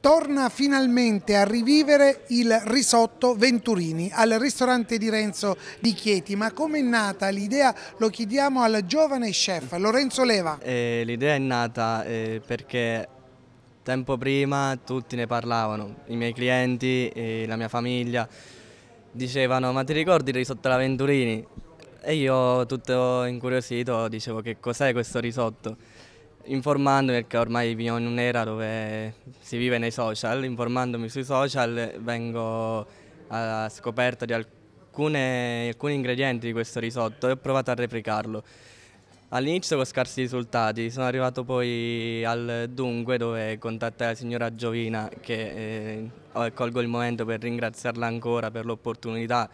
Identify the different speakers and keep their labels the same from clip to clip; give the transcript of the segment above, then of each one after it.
Speaker 1: torna finalmente a rivivere il risotto Venturini al ristorante di Renzo di Chieti. Ma come è nata l'idea? Lo chiediamo al giovane
Speaker 2: chef Lorenzo Leva. Eh, l'idea è nata eh, perché tempo prima tutti ne parlavano, i miei clienti, e la mia famiglia. Dicevano, ma ti ricordi il risotto alla Venturini? E io tutto incuriosito dicevo che cos'è questo risotto informandomi perché ormai vivo in un'era dove si vive nei social, informandomi sui social vengo a scoperta di alcune, alcuni ingredienti di questo risotto e ho provato a replicarlo. All'inizio con scarsi risultati, sono arrivato poi al dunque dove contattai la signora Giovina che eh, eh colgo il momento per ringraziarla ancora per l'opportunità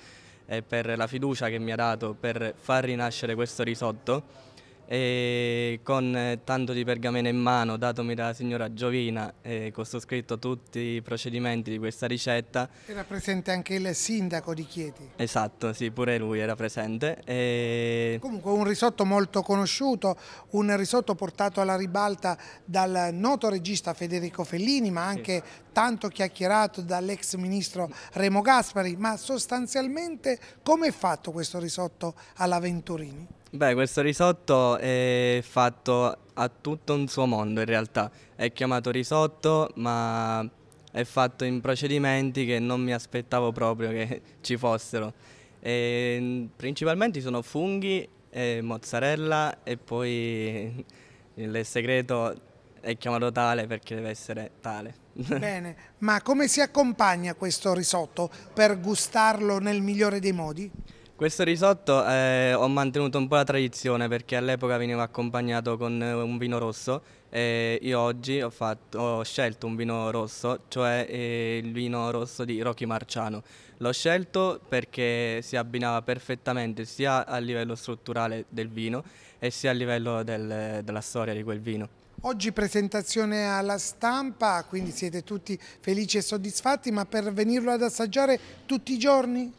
Speaker 2: e per la fiducia che mi ha dato per far rinascere questo risotto e con eh, tanto di pergamena in mano datomi dalla signora Giovina e con scritto tutti i procedimenti di questa ricetta.
Speaker 1: Era presente anche il sindaco di Chieti?
Speaker 2: Esatto, sì, pure lui era presente. E...
Speaker 1: Comunque un risotto molto conosciuto, un risotto portato alla ribalta dal noto regista Federico Fellini ma anche sì. tanto chiacchierato dall'ex ministro Remo Gaspari, ma sostanzialmente come è fatto questo risotto alla Venturini?
Speaker 2: Beh, questo risotto è fatto a tutto un suo mondo in realtà. È chiamato risotto, ma è fatto in procedimenti che non mi aspettavo proprio che ci fossero. E mm, principalmente sono funghi, e mozzarella e poi il segreto è chiamato tale perché deve essere tale. Bene,
Speaker 1: ma come si accompagna questo risotto per gustarlo nel migliore dei modi?
Speaker 2: Questo risotto eh, ho mantenuto un po' la tradizione perché all'epoca veniva accompagnato con eh, un vino rosso e io oggi ho, fatto, ho scelto un vino rosso, cioè eh, il vino rosso di Rocky Marciano. L'ho scelto perché si abbinava perfettamente sia a livello strutturale del vino e sia a livello del, della storia di quel vino.
Speaker 1: Oggi presentazione alla stampa, quindi siete tutti felici e soddisfatti, ma per venirlo ad assaggiare tutti i giorni?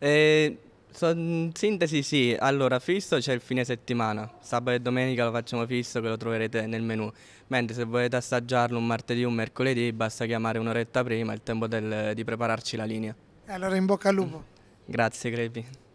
Speaker 2: Eh, So, in sintesi sì, allora fisso c'è il fine settimana, sabato e domenica lo facciamo fisso che lo troverete nel menu, mentre se volete assaggiarlo un martedì o un mercoledì basta chiamare un'oretta prima, il tempo del, di prepararci la linea.
Speaker 1: E allora in bocca al lupo. Mm.
Speaker 2: Grazie Crepi.